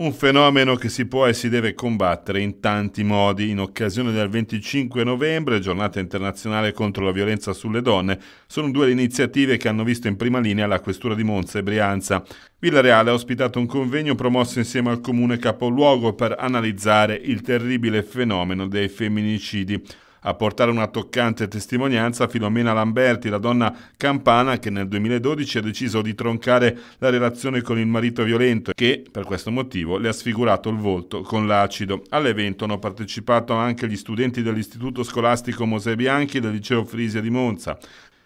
Un fenomeno che si può e si deve combattere in tanti modi. In occasione del 25 novembre, giornata internazionale contro la violenza sulle donne, sono due le iniziative che hanno visto in prima linea la Questura di Monza e Brianza. Villareale ha ospitato un convegno promosso insieme al comune capoluogo per analizzare il terribile fenomeno dei femminicidi. A portare una toccante testimonianza Filomena Lamberti, la donna campana che nel 2012 ha deciso di troncare la relazione con il marito violento che, per questo motivo, le ha sfigurato il volto con l'acido. All'evento hanno partecipato anche gli studenti dell'Istituto Scolastico Mosè Bianchi del Liceo Frisia di Monza.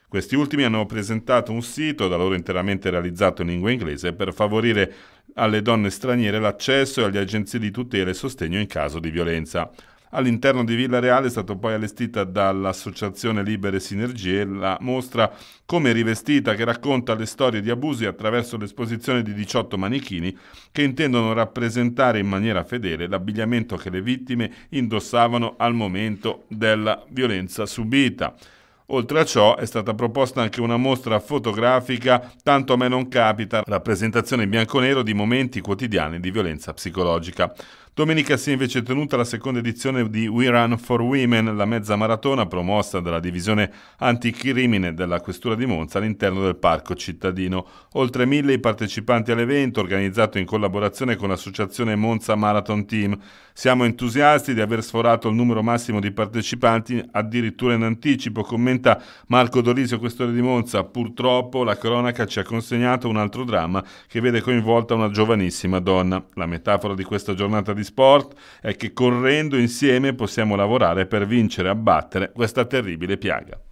Questi ultimi hanno presentato un sito, da loro interamente realizzato in lingua inglese, per favorire alle donne straniere l'accesso e alle agenzie di tutela e sostegno in caso di violenza. All'interno di Villa Reale è stata poi allestita dall'Associazione Libere Sinergie la mostra Come rivestita che racconta le storie di abusi attraverso l'esposizione di 18 manichini che intendono rappresentare in maniera fedele l'abbigliamento che le vittime indossavano al momento della violenza subita. Oltre a ciò è stata proposta anche una mostra fotografica Tanto a me non capita, rappresentazione in bianco-nero di momenti quotidiani di violenza psicologica. Domenica si è invece tenuta la seconda edizione di We Run for Women, la mezza maratona promossa dalla divisione anticrimine della Questura di Monza all'interno del parco cittadino. Oltre mille i partecipanti all'evento, organizzato in collaborazione con l'associazione Monza Marathon Team. Siamo entusiasti di aver sforato il numero massimo di partecipanti addirittura in anticipo, commenta Marco Dorisio, Questore di Monza. Purtroppo la cronaca ci ha consegnato un altro dramma che vede coinvolta una giovanissima donna. La metafora di questa giornata di di sport è che correndo insieme possiamo lavorare per vincere e abbattere questa terribile piaga.